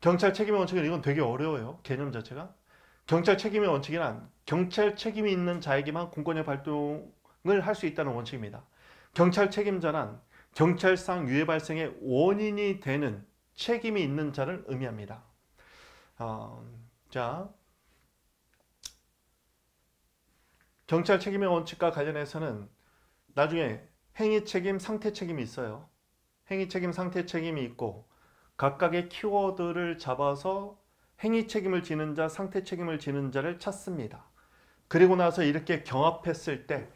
경찰 책임의 원칙은 이건 되게 어려워요. 개념 자체가. 경찰 책임의 원칙이란 경찰 책임이 있는 자에게만 공권력 발동을 할 수 있다는 원칙입니다. 경찰 책임자란 경찰상 유해 발생의 원인이 되는 책임이 있는 자를 의미합니다. 어, 자, 경찰 책임의 원칙과 관련해서는 나중에 행위 책임, 상태 책임이 있어요. 행위 책임, 상태 책임이 있고 각각의 키워드를 잡아서 행위 책임을 지는 자, 상태 책임을 지는 자를 찾습니다. 그리고 나서 이렇게 경합했을 때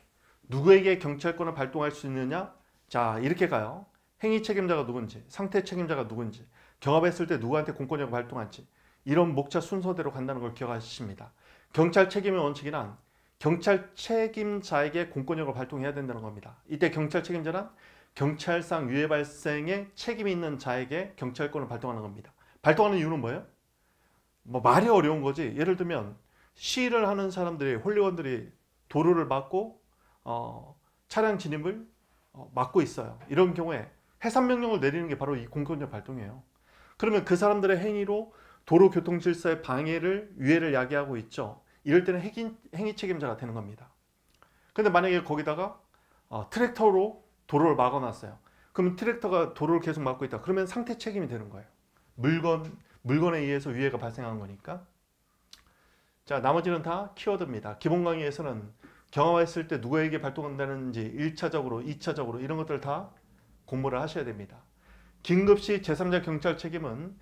누구에게 경찰권을 발동할 수 있느냐? 자, 이렇게 가요. 행위 책임자가 누군지, 상태 책임자가 누군지, 경합했을 때 누구한테 공권력을 발동할지 이런 목차 순서대로 간다는 걸 기억하십니다. 경찰 책임의 원칙이란 경찰 책임자에게 공권력을 발동해야 된다는 겁니다. 이때 경찰 책임자란 경찰상 유해 발생에 책임이 있는 자에게 경찰권을 발동하는 겁니다. 발동하는 이유는 뭐예요? 뭐 말이 어려운 거지. 예를 들면 시위를 하는 사람들이 홀리원들이 도로를 막고 어, 차량 진입을 어, 막고 있어요. 이런 경우에 해산 명령을 내리는 게 바로 이 공권력 발동이에요. 그러면 그 사람들의 행위로 도로 교통 질서의 방해를 유해를 야기하고 있죠. 이럴 때는 행위, 행위 책임자가 되는 겁니다. 근데 만약에 거기다가 어, 트랙터로 도로를 막아놨어요. 그럼 트랙터가 도로를 계속 막고 있다. 그러면 상태 책임이 되는 거예요. 물건, 물건에 의해서 위해가 발생한 거니까. 자, 나머지는 다 키워드입니다. 기본 강의에서는 경험했을 때 누구에게 발동한다는지 1차적으로, 2차적으로 이런 것들 다 공부를 하셔야 됩니다. 긴급시 제3자 경찰 책임은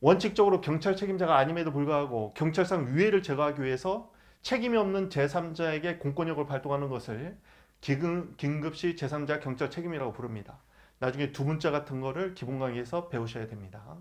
원칙적으로 경찰 책임자가 아님에도 불구하고 경찰상 위해를 제거하기 위해서 책임이 없는 제3자에게 공권력을 발동하는 것을 긴급시 제3자 경찰 책임이라고 부릅니다. 나중에 두 문자 같은 거를 기본 강의에서 배우셔야 됩니다.